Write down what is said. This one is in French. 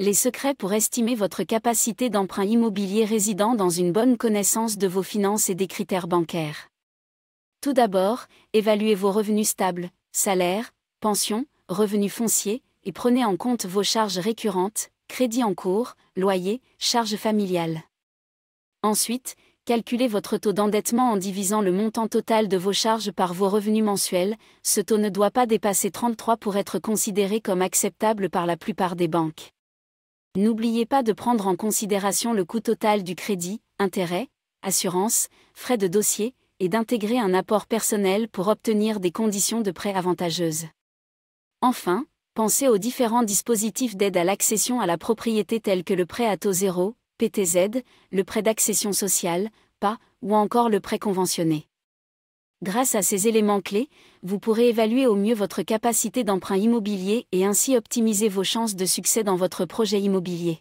les secrets pour estimer votre capacité d'emprunt immobilier résidant dans une bonne connaissance de vos finances et des critères bancaires. Tout d'abord, évaluez vos revenus stables, salaires, pensions, revenus fonciers, et prenez en compte vos charges récurrentes, crédits en cours, loyers, charges familiales. Ensuite, calculez votre taux d'endettement en divisant le montant total de vos charges par vos revenus mensuels, ce taux ne doit pas dépasser 33 pour être considéré comme acceptable par la plupart des banques. N'oubliez pas de prendre en considération le coût total du crédit, intérêts, assurances, frais de dossier, et d'intégrer un apport personnel pour obtenir des conditions de prêt avantageuses. Enfin, pensez aux différents dispositifs d'aide à l'accession à la propriété tels que le prêt à taux zéro, PTZ, le prêt d'accession sociale, PAS, ou encore le prêt conventionné. Grâce à ces éléments clés, vous pourrez évaluer au mieux votre capacité d'emprunt immobilier et ainsi optimiser vos chances de succès dans votre projet immobilier.